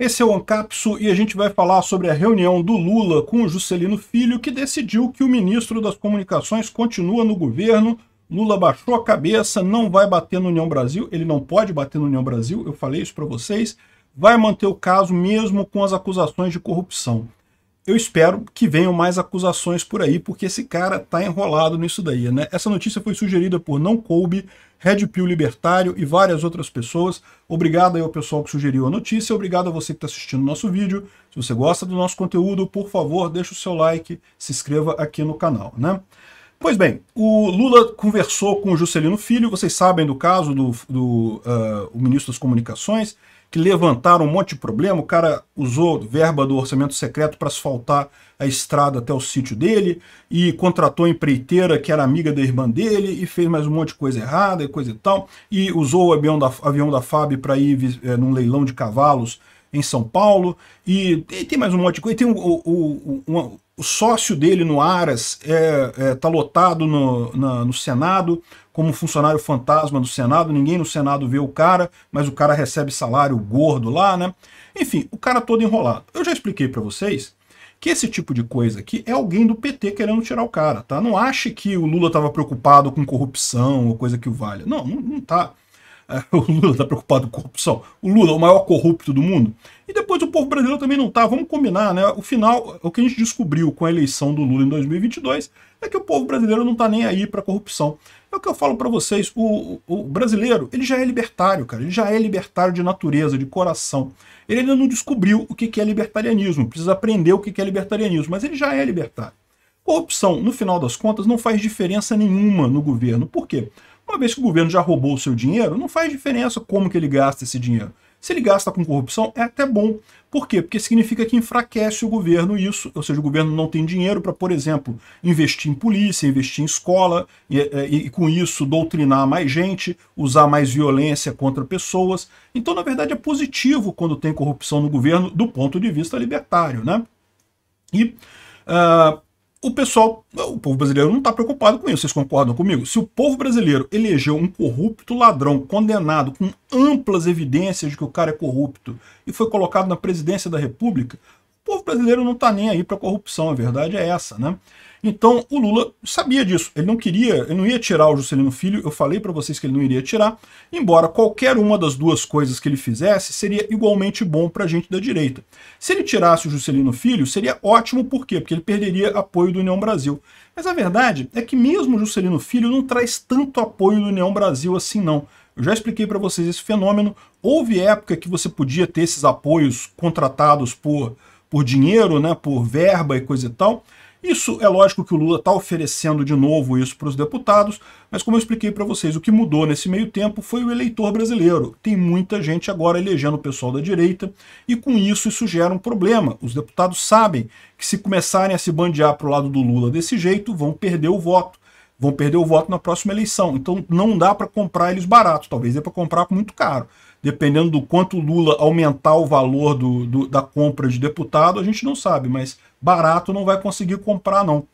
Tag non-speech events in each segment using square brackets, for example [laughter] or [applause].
Esse é o Ancapsu e a gente vai falar sobre a reunião do Lula com o Juscelino Filho, que decidiu que o ministro das Comunicações continua no governo. Lula baixou a cabeça, não vai bater no União Brasil, ele não pode bater no União Brasil, eu falei isso para vocês. Vai manter o caso mesmo com as acusações de corrupção eu espero que venham mais acusações por aí, porque esse cara tá enrolado nisso daí, né? Essa notícia foi sugerida por Não Coube, Red Pill Libertário e várias outras pessoas. Obrigado aí ao pessoal que sugeriu a notícia, obrigado a você que está assistindo o nosso vídeo. Se você gosta do nosso conteúdo, por favor, deixa o seu like, se inscreva aqui no canal, né? Pois bem, o Lula conversou com o Juscelino Filho, vocês sabem do caso do, do uh, o ministro das Comunicações, que levantaram um monte de problema, o cara usou verba do orçamento secreto para asfaltar a estrada até o sítio dele, e contratou empreiteira que era amiga da irmã dele, e fez mais um monte de coisa errada e coisa e tal, e usou o avião da, avião da FAB para ir é, num leilão de cavalos em São Paulo, e, e, tem mais um monte de coisa, e tem o o sócio dele no Aras está é, é, tá lotado no, na, no Senado, como funcionário fantasma do Senado, ninguém no Senado vê o cara, mas o cara recebe salário gordo lá, né? Enfim, o cara todo enrolado. Eu já expliquei para vocês que esse tipo de coisa aqui é alguém do PT querendo tirar o cara, tá? Não ache que o Lula estava preocupado com corrupção ou coisa que o valha. Não, não, não tá. [laughs] o Lula está preocupado com corrupção. O Lula, é o maior corrupto do mundo. E depois o povo brasileiro também não está. Vamos combinar, né? O final, o que a gente descobriu com a eleição do Lula em 2022 é que o povo brasileiro não está nem aí para corrupção. É o que eu falo para vocês. O, o, o, brasileiro, ele já é libertário, cara. Ele já é libertário de natureza, de coração. Ele ainda não descobriu o que, é libertarianismo. Precisa aprender o que, que é libertarianismo. Mas ele já é libertário. Corrupção, no final das contas, não faz diferença nenhuma no governo. Por quê? Uma vez que o governo já roubou o seu dinheiro, não faz diferença como que ele gasta esse dinheiro. Se ele gasta com corrupção, é até bom. Por quê? Porque significa que enfraquece o governo isso, ou seja, o governo não tem dinheiro para, por exemplo, investir em polícia, investir em escola, e, é, e, e, com isso doutrinar mais gente, usar mais violência contra pessoas. Então, na verdade, é positivo quando tem corrupção no governo do ponto de vista libertário, né? E... Uh, o pessoal, o povo brasileiro não está preocupado com isso. Vocês concordam comigo? Se o povo brasileiro elegeu um corrupto ladrão condenado com amplas evidências de que o cara é corrupto e foi colocado na presidência da República, o povo brasileiro não está nem aí para corrupção. A verdade é essa, né? Então o Lula sabia disso, ele não queria, ele não ia tirar o Juscelino Filho, eu falei para vocês que ele não iria tirar, embora qualquer uma das duas coisas que ele fizesse seria igualmente bom para a gente da direita. Se ele tirasse o Juscelino Filho, seria ótimo, por quê? Porque ele perderia apoio do União Brasil. Mas a verdade é que mesmo o Juscelino Filho não traz tanto apoio do União Brasil assim não. Eu já expliquei para vocês esse fenômeno. Houve época que você podia ter esses apoios contratados por, por dinheiro, né, por verba e coisa e tal, isso é lógico que o Lula está oferecendo de novo isso para os deputados, mas como eu expliquei para vocês, o que mudou nesse meio tempo foi o eleitor brasileiro. Tem muita gente agora elegendo o pessoal da direita e com isso isso gera um problema. Os deputados sabem que se começarem a se bandear para o lado do Lula desse jeito, vão perder o voto. Vão perder o voto na próxima eleição. Então não dá para comprar eles barato, talvez dê para comprar muito caro dependendo do quanto o Lula aumentar o valor do, do, da compra de deputado, a gente não sabe, mas barato não vai conseguir comprar, não.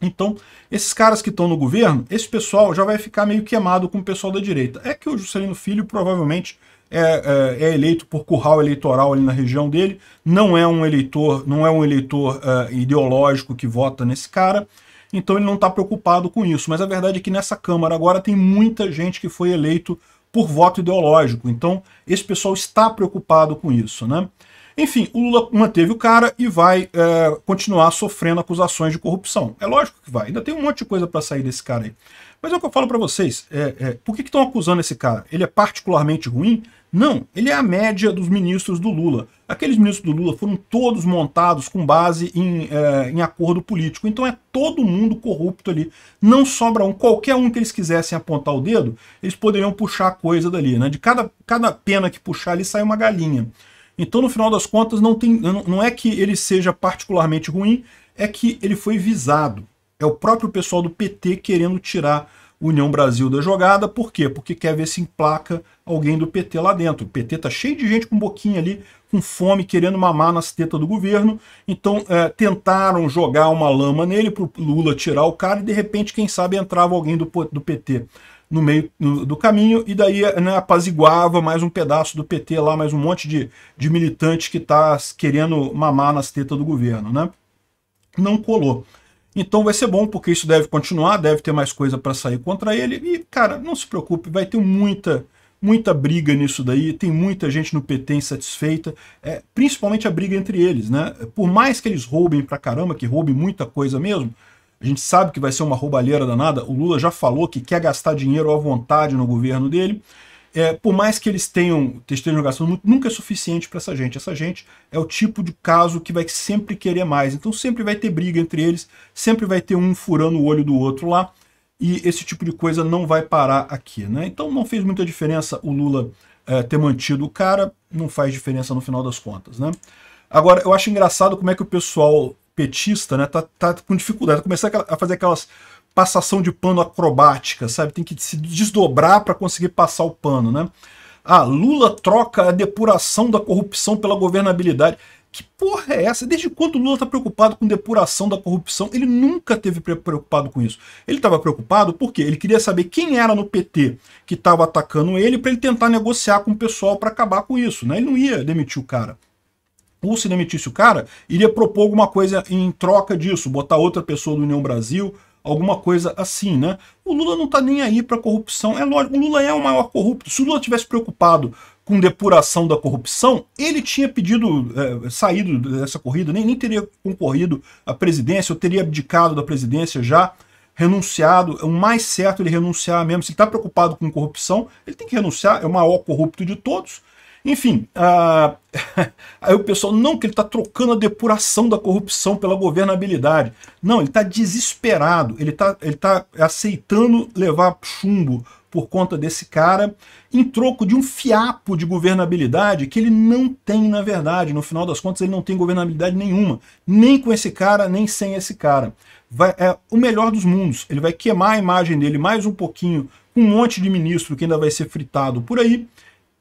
Então, esses caras que estão no governo, esse pessoal já vai ficar meio queimado com o pessoal da direita. É que o Juscelino Filho provavelmente é, é, é eleito por curral eleitoral ali na região dele, não é um eleitor, não é um eleitor é, ideológico que vota nesse cara, então ele não está preocupado com isso. Mas a verdade é que nessa Câmara agora tem muita gente que foi eleito por voto ideológico, então esse pessoal está preocupado com isso, né? Enfim, o Lula manteve o cara e vai é, continuar sofrendo acusações de corrupção. É lógico que vai. Ainda tem um monte de coisa para sair desse cara aí. Mas é o que eu falo para vocês. É, é, por que estão acusando esse cara? Ele é particularmente ruim? Não, ele é a média dos ministros do Lula. Aqueles ministros do Lula foram todos montados com base em, é, em acordo político. Então é todo mundo corrupto ali. Não sobra um. Qualquer um que eles quisessem apontar o dedo, eles poderiam puxar coisa dali. Né? De cada, cada pena que puxar ali sai uma galinha. Então, no final das contas, não, tem, não é que ele seja particularmente ruim, é que ele foi visado. É o próprio pessoal do PT querendo tirar União Brasil da jogada. Por quê? Porque quer ver se emplaca alguém do PT lá dentro. O PT tá cheio de gente com boquinha ali, com fome, querendo mamar nas tetas do governo. Então é, tentaram jogar uma lama nele o Lula tirar o cara e de repente, quem sabe, entrava alguém do, do PT no meio do caminho, e daí né, apaziguava mais um pedaço do PT lá, mais um monte de, de militante que está querendo mamar nas tetas do governo. Né? Não colou. Então vai ser bom, porque isso deve continuar, deve ter mais coisa para sair contra ele. E, cara, não se preocupe, vai ter muita muita briga nisso daí, tem muita gente no PT insatisfeita, é, principalmente a briga entre eles, né? Por mais que eles roubem pra caramba, que roubem muita coisa mesmo, a gente sabe que vai ser uma roubalheira danada. O Lula já falou que quer gastar dinheiro à vontade no governo dele. É, por mais que eles tenham, estejam gastando nunca é suficiente para essa gente. Essa gente é o tipo de caso que vai sempre querer mais. Então sempre vai ter briga entre eles, sempre vai ter um furando o olho do outro lá. E esse tipo de coisa não vai parar aqui. Né? Então não fez muita diferença o Lula é, ter mantido o cara, não faz diferença no final das contas. Né? Agora, eu acho engraçado como é que o pessoal petista, né, tá, tá com dificuldade. Tá começar a fazer aquelas passação de pano acrobática, sabe? Tem que se desdobrar para conseguir passar o pano, né? Ah, Lula troca a depuração da corrupção pela governabilidade. Que porra é essa? Desde quando Lula está preocupado com depuração da corrupção? Ele nunca teve preocupado com isso. Ele estava preocupado porque ele queria saber quem era no PT que estava atacando ele para ele tentar negociar com o pessoal para acabar com isso. Né? Ele não ia demitir o cara ou se demitisse o cara, iria propor alguma coisa em troca disso, botar outra pessoa do União Brasil, alguma coisa assim, né? O Lula não tá nem aí pra corrupção. É lógico, o Lula é o maior corrupto. Se o Lula tivesse preocupado com depuração da corrupção, ele tinha pedido, é, saído dessa corrida, nem, nem teria concorrido à presidência, ou teria abdicado da presidência já, renunciado. é O mais certo é ele renunciar mesmo. Se ele tá preocupado com corrupção, ele tem que renunciar, é o maior corrupto de todos enfim, ah, [laughs] aí o pessoal, não, que ele está trocando a depuração da corrupção pela governabilidade. Não, ele está desesperado, ele está ele tá aceitando levar chumbo por conta desse cara, em troco de um fiapo de governabilidade que ele não tem, na verdade. No final das contas, ele não tem governabilidade nenhuma, nem com esse cara, nem sem esse cara. Vai, é o melhor dos mundos. Ele vai queimar a imagem dele mais um pouquinho, com um monte de ministro que ainda vai ser fritado por aí,